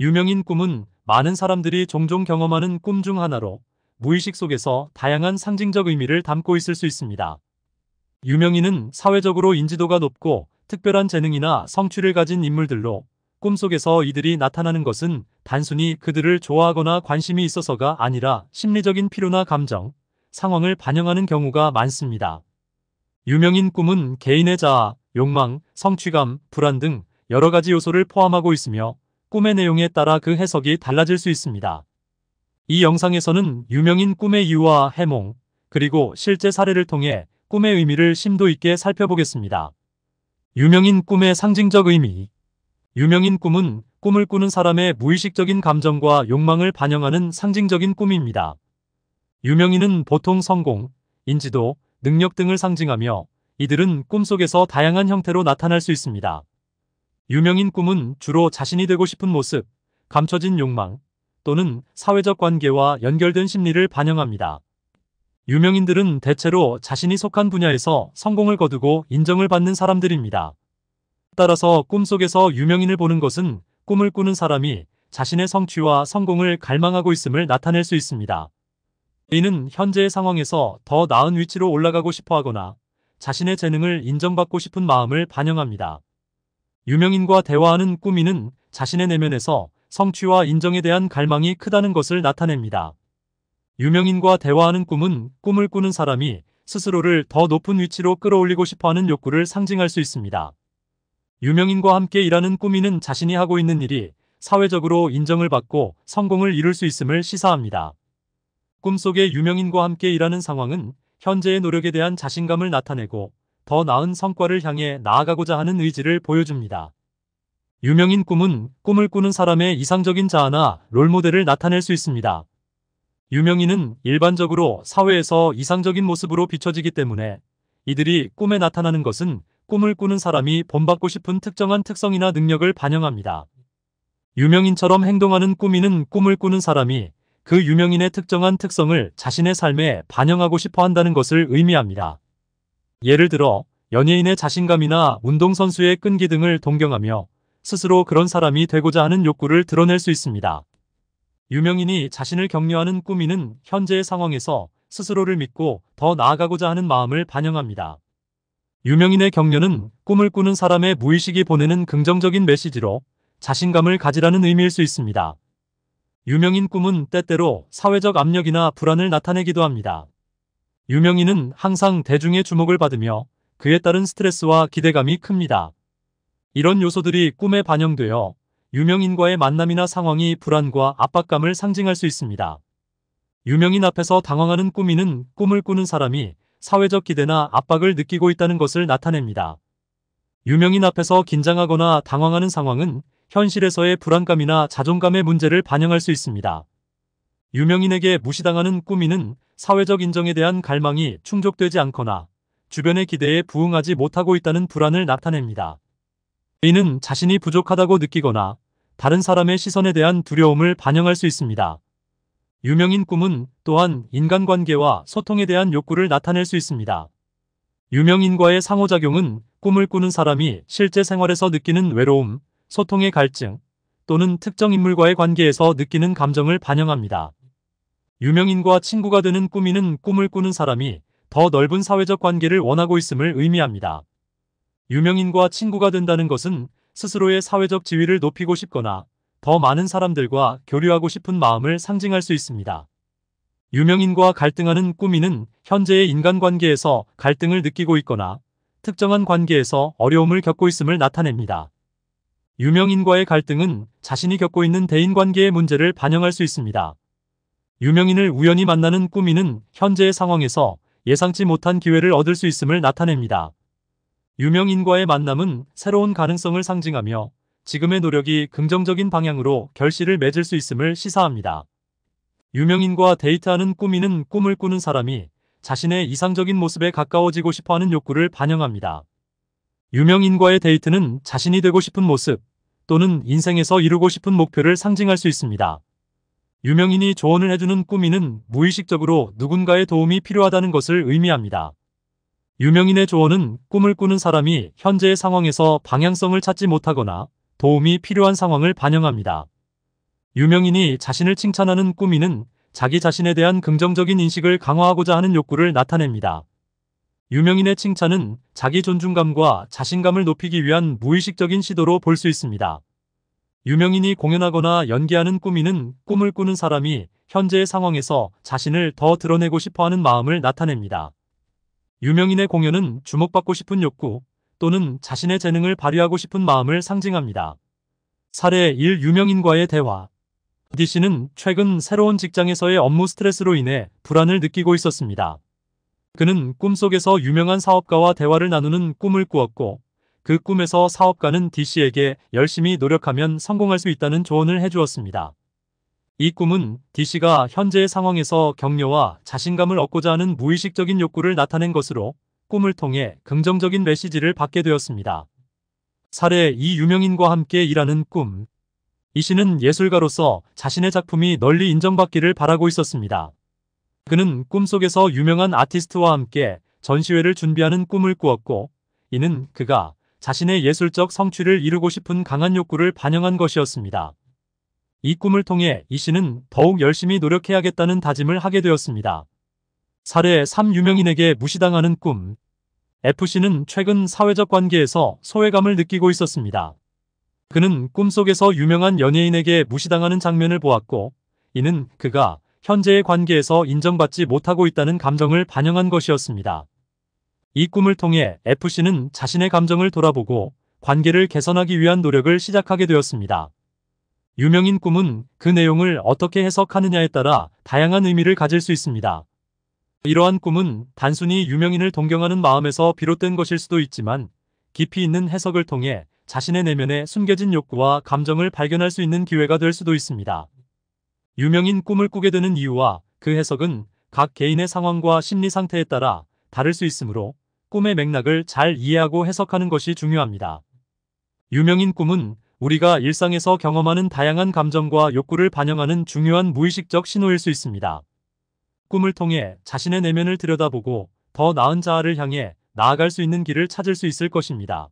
유명인 꿈은 많은 사람들이 종종 경험하는 꿈 중 하나로 무의식 속에서 다양한 상징적 의미를 담고 있을 수 있습니다. 유명인은 사회적으로 인지도가 높고 특별한 재능이나 성취를 가진 인물들로 꿈속에서 이들이 나타나는 것은 단순히 그들을 좋아하거나 관심이 있어서가 아니라 심리적인 필요나 감정, 상황을 반영하는 경우가 많습니다. 유명인 꿈은 개인의 자아, 욕망, 성취감, 불안 등 여러 가지 요소를 포함하고 있으며 꿈의 내용에 따라 그 해석이 달라질 수 있습니다. 이 영상에서는 유명인 꿈의 이유와 해몽, 그리고 실제 사례를 통해 꿈의 의미를 심도 있게 살펴보겠습니다. 유명인 꿈의 상징적 의미 유명인 꿈은 꿈을 꾸는 사람의 무의식적인 감정과 욕망을 반영하는 상징적인 꿈입니다. 유명인은 보통 성공, 인지도, 능력 등을 상징하며 이들은 꿈속에서 다양한 형태로 나타날 수 있습니다. 유명인 꿈은 주로 자신이 되고 싶은 모습, 감춰진 욕망 또는 사회적 관계와 연결된 심리를 반영합니다. 유명인들은 대체로 자신이 속한 분야에서 성공을 거두고 인정을 받는 사람들입니다. 따라서 꿈속에서 유명인을 보는 것은 꿈을 꾸는 사람이 자신의 성취와 성공을 갈망하고 있음을 나타낼 수 있습니다. 이는 현재의 상황에서 더 나은 위치로 올라가고 싶어 하거나 자신의 재능을 인정받고 싶은 마음을 반영합니다. 유명인과 대화하는 꾸미는 자신의 내면에서 성취와 인정에 대한 갈망이 크다는 것을 나타냅니다. 유명인과 대화하는 꿈은 꿈을 꾸는 사람이 스스로를 더 높은 위치로 끌어올리고 싶어하는 욕구를 상징할 수 있습니다. 유명인과 함께 일하는 꾸미는 자신이 하고 있는 일이 사회적으로 인정을 받고 성공을 이룰 수 있음을 시사합니다. 꿈속의 유명인과 함께 일하는 상황은 현재의 노력에 대한 자신감을 나타내고 더 나은 성과를 향해 나아가고자 하는 의지를 보여줍니다. 유명인 꿈은 꿈을 꾸는 사람의 이상적인 자아나 롤모델을 나타낼 수 있습니다. 유명인은 일반적으로 사회에서 이상적인 모습으로 비춰지기 때문에 이들이 꿈에 나타나는 것은 꿈을 꾸는 사람이 본받고 싶은 특정한 특성이나 능력을 반영합니다. 유명인처럼 행동하는 꿈미는 꿈을 꾸는 사람이 그 유명인의 특정한 특성을 자신의 삶에 반영하고 싶어 한다는 것을 의미합니다. 예를 들어 연예인의 자신감이나 운동선수의 끈기 등을 동경하며 스스로 그런 사람이 되고자 하는 욕구를 드러낼 수 있습니다. 유명인이 자신을 격려하는 꾸미는 현재의 상황에서 스스로를 믿고 더 나아가고자 하는 마음을 반영합니다. 유명인의 격려는 꿈을 꾸는 사람의 무의식이 보내는 긍정적인 메시지로 자신감을 가지라는 의미일 수 있습니다. 유명인 꿈은 때때로 사회적 압력이나 불안을 나타내기도 합니다. 유명인은 항상 대중의 주목을 받으며 그에 따른 스트레스와 기대감이 큽니다. 이런 요소들이 꿈에 반영되어 유명인과의 만남이나 상황이 불안과 압박감을 상징할 수 있습니다. 유명인 앞에서 당황하는 꾸미는 꿈을 꾸는 사람이 사회적 기대나 압박을 느끼고 있다는 것을 나타냅니다. 유명인 앞에서 긴장하거나 당황하는 상황은 현실에서의 불안감이나 자존감의 문제를 반영할 수 있습니다. 유명인에게 무시당하는 꾸미는 사회적 인정에 대한 갈망이 충족되지 않거나 주변의 기대에 부응하지 못하고 있다는 불안을 나타냅니다. 이는 자신이 부족하다고 느끼거나 다른 사람의 시선에 대한 두려움을 반영할 수 있습니다. 유명인 꿈은 또한 인간관계와 소통에 대한 욕구를 나타낼 수 있습니다. 유명인과의 상호작용은 꿈을 꾸는 사람이 실제 생활에서 느끼는 외로움, 소통의 갈증 또는 특정 인물과의 관계에서 느끼는 감정을 반영합니다. 유명인과 친구가 되는 꾸미는 꿈을 꾸는 사람이 더 넓은 사회적 관계를 원하고 있음을 의미합니다. 유명인과 친구가 된다는 것은 스스로의 사회적 지위를 높이고 싶거나 더 많은 사람들과 교류하고 싶은 마음을 상징할 수 있습니다. 유명인과 갈등하는 꾸미는 현재의 인간관계에서 갈등을 느끼고 있거나 특정한 관계에서 어려움을 겪고 있음을 나타냅니다. 유명인과의 갈등은 자신이 겪고 있는 대인관계의 문제를 반영할 수 있습니다. 유명인을 우연히 만나는 꾸미는 현재의 상황에서 예상치 못한 기회를 얻을 수 있음을 나타냅니다. 유명인과의 만남은 새로운 가능성을 상징하며 지금의 노력이 긍정적인 방향으로 결실을 맺을 수 있음을 시사합니다. 유명인과 데이트하는 꾸미는 꿈을 꾸는 사람이 자신의 이상적인 모습에 가까워지고 싶어하는 욕구를 반영합니다. 유명인과의 데이트는 자신이 되고 싶은 모습 또는 인생에서 이루고 싶은 목표를 상징할 수 있습니다. 유명인이 조언을 해주는 꾸미는 무의식적으로 누군가의 도움이 필요하다는 것을 의미합니다. 유명인의 조언은 꿈을 꾸는 사람이 현재의 상황에서 방향성을 찾지 못하거나 도움이 필요한 상황을 반영합니다. 유명인이 자신을 칭찬하는 꾸미는 자기 자신에 대한 긍정적인 인식을 강화하고자 하는 욕구를 나타냅니다. 유명인의 칭찬은 자기 존중감과 자신감을 높이기 위한 무의식적인 시도로 볼 수 있습니다. 유명인이 공연하거나 연기하는 꾸미는 꿈을 꾸는 사람이 현재의 상황에서 자신을 더 드러내고 싶어하는 마음을 나타냅니다. 유명인의 공연은 주목받고 싶은 욕구 또는 자신의 재능을 발휘하고 싶은 마음을 상징합니다. 사례 1 유명인과의 대화 디 씨는 최근 새로운 직장에서의 업무 스트레스로 인해 불안을 느끼고 있었습니다. 그는 꿈속에서 유명한 사업가와 대화를 나누는 꿈을 꾸었고 그 꿈에서 사업가는 D씨에게 열심히 노력하면 성공할 수 있다는 조언을 해주었습니다. 이 꿈은 D씨가 현재의 상황에서 격려와 자신감을 얻고자 하는 무의식적인 욕구를 나타낸 것으로 꿈을 통해 긍정적인 메시지를 받게 되었습니다. 사례 이 유명인과 함께 일하는 꿈. 이씨는 예술가로서 자신의 작품이 널리 인정받기를 바라고 있었습니다. 그는 꿈속에서 유명한 아티스트와 함께 전시회를 준비하는 꿈을 꾸었고 이는 그가 자신의 예술적 성취를 이루고 싶은 강한 욕구를 반영한 것이었습니다. 이 꿈을 통해 이 씨는 더욱 열심히 노력해야겠다는 다짐을 하게 되었습니다. 사례 3 유명인에게 무시당하는 꿈 F씨는 최근 사회적 관계에서 소외감을 느끼고 있었습니다. 그는 꿈속에서 유명한 연예인에게 무시당하는 장면을 보았고 이는 그가 현재의 관계에서 인정받지 못하고 있다는 감정을 반영한 것이었습니다. 이 꿈을 통해 FC는 자신의 감정을 돌아보고 관계를 개선하기 위한 노력을 시작하게 되었습니다. 유명인 꿈은 그 내용을 어떻게 해석하느냐에 따라 다양한 의미를 가질 수 있습니다. 이러한 꿈은 단순히 유명인을 동경하는 마음에서 비롯된 것일 수도 있지만 깊이 있는 해석을 통해 자신의 내면에 숨겨진 욕구와 감정을 발견할 수 있는 기회가 될 수도 있습니다. 유명인 꿈을 꾸게 되는 이유와 그 해석은 각 개인의 상황과 심리 상태에 따라 다를 수 있으므로 꿈의 맥락을 잘 이해하고 해석하는 것이 중요합니다. 유명인 꿈은 우리가 일상에서 경험하는 다양한 감정과 욕구를 반영하는 중요한 무의식적 신호일 수 있습니다. 꿈을 통해 자신의 내면을 들여다보고 더 나은 자아를 향해 나아갈 수 있는 길을 찾을 수 있을 것입니다.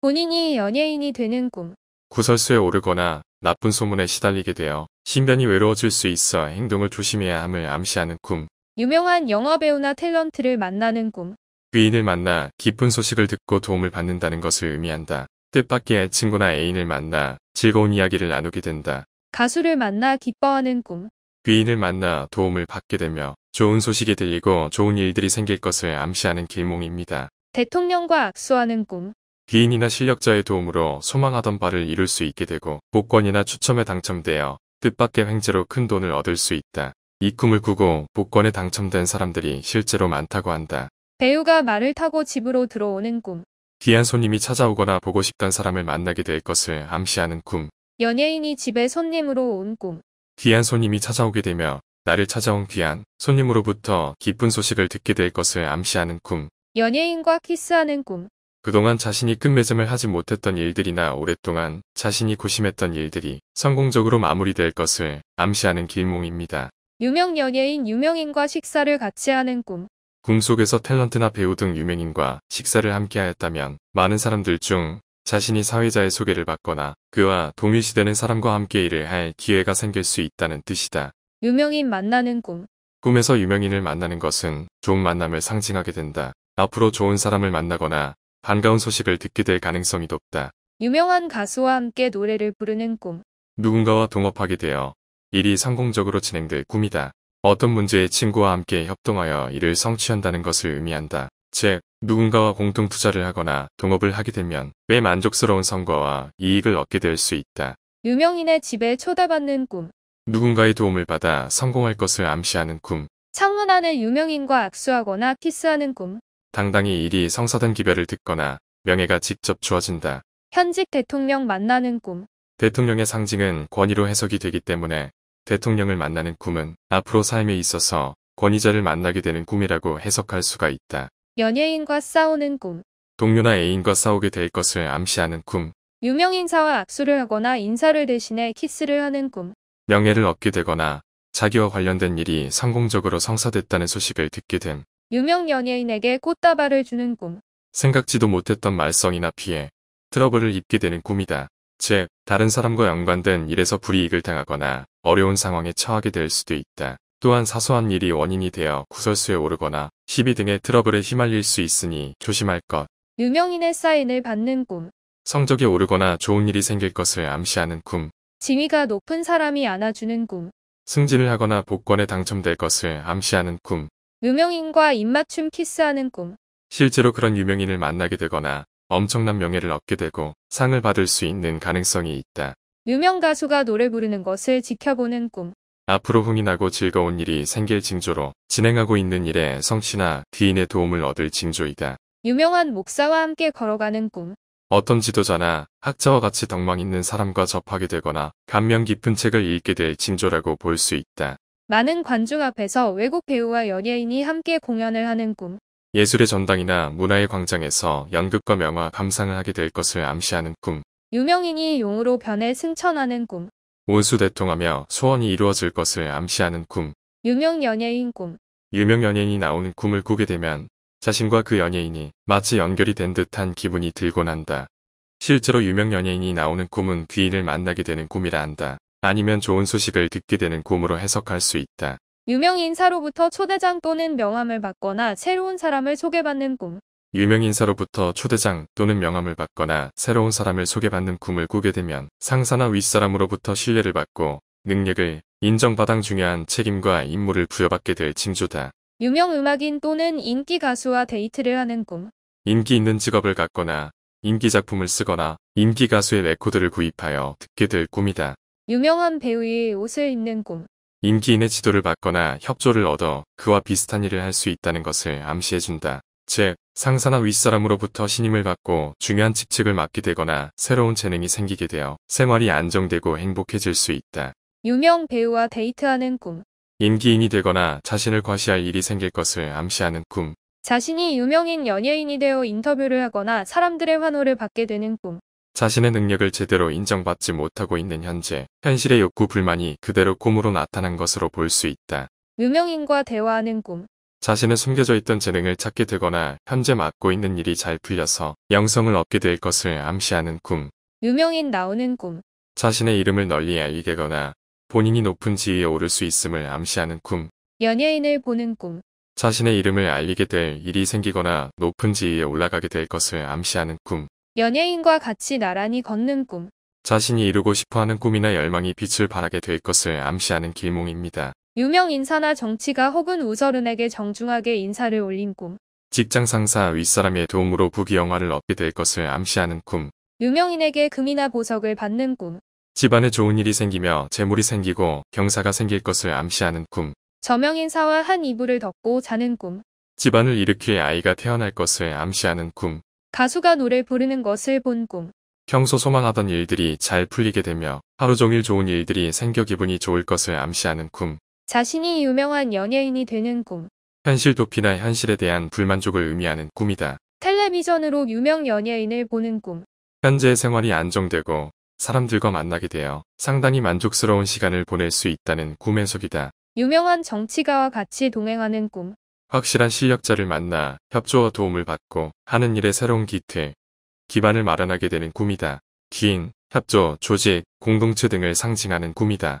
본인이 연예인이 되는 꿈. 구설수에 오르거나 나쁜 소문에 시달리게 되어 신변이 외로워질 수 있어 행동을 조심해야 함을 암시하는 꿈. 유명한 영화배우나 탤런트를 만나는 꿈. 귀인을 만나 기쁜 소식을 듣고 도움을 받는다는 것을 의미한다. 뜻밖의 친구나 애인을 만나 즐거운 이야기를 나누게 된다. 가수를 만나 기뻐하는 꿈. 귀인을 만나 도움을 받게 되며 좋은 소식이 들리고 좋은 일들이 생길 것을 암시하는 길몽입니다. 대통령과 악수하는 꿈. 귀인이나 실력자의 도움으로 소망하던 바를 이룰 수 있게 되고 복권이나 추첨에 당첨되어 뜻밖의 횡재로 큰 돈을 얻을 수 있다. 이 꿈을 꾸고 복권에 당첨된 사람들이 실제로 많다고 한다. 배우가 말을 타고 집으로 들어오는 꿈. 귀한 손님이 찾아오거나 보고 싶던 사람을 만나게 될 것을 암시하는 꿈. 연예인이 집에 손님으로 온 꿈. 귀한 손님이 찾아오게 되며 나를 찾아온 귀한 손님으로부터 기쁜 소식을 듣게 될 것을 암시하는 꿈. 연예인과 키스하는 꿈. 그동안 자신이 끝맺음을 하지 못했던 일들이나 오랫동안 자신이 고심했던 일들이 성공적으로 마무리될 것을 암시하는 길몽입니다. 유명 연예인 유명인과 식사를 같이 하는 꿈. 꿈 속에서 탤런트나 배우 등 유명인과 식사를 함께하였다면 많은 사람들 중 자신이 사회자의 소개를 받거나 그와 동일시되는 사람과 함께 일을 할 기회가 생길 수 있다는 뜻이다. 유명인 만나는 꿈 꿈에서 유명인을 만나는 것은 좋은 만남을 상징하게 된다. 앞으로 좋은 사람을 만나거나 반가운 소식을 듣게 될 가능성이 높다. 유명한 가수와 함께 노래를 부르는 꿈 누군가와 동업하게 되어 일이 성공적으로 진행될 꿈이다. 어떤 문제의 친구와 함께 협동하여 이를 성취한다는 것을 의미한다. 즉, 누군가와 공동 투자를 하거나 동업을 하게 되면 꽤 만족스러운 성과와 이익을 얻게 될 수 있다. 유명인의 집에 초대받는 꿈. 누군가의 도움을 받아 성공할 것을 암시하는 꿈. 창문 안에 유명인과 악수하거나 키스하는 꿈. 당당히 일이 성사된 기별을 듣거나 명예가 직접 주어진다. 현직 대통령 만나는 꿈. 대통령의 상징은 권위로 해석이 되기 때문에 대통령을 만나는 꿈은 앞으로 삶에 있어서 권위자를 만나게 되는 꿈이라고 해석할 수가 있다. 연예인과 싸우는 꿈. 동료나 애인과 싸우게 될 것을 암시하는 꿈. 유명인사와 악수를 하거나 인사를 대신해 키스를 하는 꿈. 명예를 얻게 되거나 자기와 관련된 일이 성공적으로 성사됐다는 소식을 듣게 됨. 유명 연예인에게 꽃다발을 주는 꿈. 생각지도 못했던 말썽이나 피해, 트러블을 입게 되는 꿈이다. 즉 다른 사람과 연관된 일에서 불이익을 당하거나 어려운 상황에 처하게 될 수도 있다. 또한 사소한 일이 원인이 되어 구설수에 오르거나 시비 등의 트러블에 휘말릴 수 있으니 조심할 것. 유명인의 사인을 받는 꿈. 성적이 오르거나 좋은 일이 생길 것을 암시하는 꿈. 지위가 높은 사람이 안아주는 꿈. 승진을 하거나 복권에 당첨될 것을 암시하는 꿈. 유명인과 입맞춤 키스하는 꿈. 실제로 그런 유명인을 만나게 되거나 엄청난 명예를 얻게 되고 상을 받을 수 있는 가능성이 있다. 유명 가수가 노래 부르는 것을 지켜보는 꿈. 앞으로 흥이나고 즐거운 일이 생길 징조로 진행하고 있는 일에 성취나 귀인의 도움을 얻을 징조이다. 유명한 목사와 함께 걸어가는 꿈. 어떤 지도자나 학자와 같이 덕망 있는 사람과 접하게 되거나 감명 깊은 책을 읽게 될 징조라고 볼 수 있다. 많은 관중 앞에서 외국 배우와 연예인이 함께 공연을 하는 꿈. 예술의 전당이나 문화의 광장에서 연극과 명화 감상을 하게 될 것을 암시하는 꿈. 유명인이 용으로 변해 승천하는 꿈. 온수 대통하며 소원이 이루어질 것을 암시하는 꿈. 유명 연예인 꿈. 유명 연예인이 나오는 꿈을 꾸게 되면 자신과 그 연예인이 마치 연결이 된 듯한 기분이 들곤 한다. 실제로 유명 연예인이 나오는 꿈은 귀인을 만나게 되는 꿈이라 한다. 아니면 좋은 소식을 듣게 되는 꿈으로 해석할 수 있다. 유명인사로부터 초대장 또는 명함을 받거나 새로운 사람을 소개받는 꿈. 유명인사로부터 초대장 또는 명함을 받거나 새로운 사람을 소개받는 꿈을 꾸게 되면 상사나 윗사람으로부터 신뢰를 받고 능력을 인정받아 중요한 책임과 임무를 부여받게 될 징조다. 유명 음악인 또는 인기 가수와 데이트를 하는 꿈. 인기 있는 직업을 갖거나 인기 작품을 쓰거나 인기 가수의 레코드를 구입하여 듣게 될 꿈이다. 유명한 배우의 옷을 입는 꿈. 임기인의 지도를 받거나 협조를 얻어 그와 비슷한 일을 할 수 있다는 것을 암시해준다. 즉, 상사나 윗사람으로부터 신임을 받고 중요한 직책을 맡게 되거나 새로운 재능이 생기게 되어 생활이 안정되고 행복해질 수 있다. 유명 배우와 데이트하는 꿈. 임기인이 되거나 자신을 과시할 일이 생길 것을 암시하는 꿈. 자신이 유명인 연예인이 되어 인터뷰를 하거나 사람들의 환호를 받게 되는 꿈. 자신의 능력을 제대로 인정받지 못하고 있는 현재 현실의 욕구 불만이 그대로 꿈으로 나타난 것으로 볼 수 있다. 유명인과 대화하는 꿈 자신의 숨겨져 있던 재능을 찾게 되거나 현재 맡고 있는 일이 잘 풀려서 영성을 얻게 될 것을 암시하는 꿈 유명인 나오는 꿈 자신의 이름을 널리 알리게 거나 본인이 높은 지위에 오를 수 있음을 암시하는 꿈 연예인을 보는 꿈 자신의 이름을 알리게 될 일이 생기거나 높은 지위에 올라가게 될 것을 암시하는 꿈 연예인과 같이 나란히 걷는 꿈. 자신이 이루고 싶어하는 꿈이나 열망이 빛을 발하게 될 것을 암시하는 길몽입니다. 유명 인사나 정치가 혹은 우설은에게 정중하게 인사를 올린 꿈. 직장 상사 윗사람의 도움으로 부귀영화를 얻게 될 것을 암시하는 꿈. 유명인에게 금이나 보석을 받는 꿈. 집안에 좋은 일이 생기며 재물이 생기고 경사가 생길 것을 암시하는 꿈. 저명인사와 한 이불을 덮고 자는 꿈. 집안을 일으킬 아이가 태어날 것을 암시하는 꿈. 가수가 노래 부르는 것을 본 꿈. 평소 소망하던 일들이 잘 풀리게 되며 하루 종일 좋은 일들이 생겨 기분이 좋을 것을 암시하는 꿈. 자신이 유명한 연예인이 되는 꿈. 현실 도피나 현실에 대한 불만족을 의미하는 꿈이다. 텔레비전으로 유명 연예인을 보는 꿈. 현재의 생활이 안정되고 사람들과 만나게 되어 상당히 만족스러운 시간을 보낼 수 있다는 꿈의속이다 유명한 정치가와 같이 동행하는 꿈. 확실한 실력자를 만나 협조와 도움을 받고 하는 일에 새로운 기틀, 기반을 마련하게 되는 꿈이다. 기인, 협조, 조직, 공동체 등을 상징하는 꿈이다.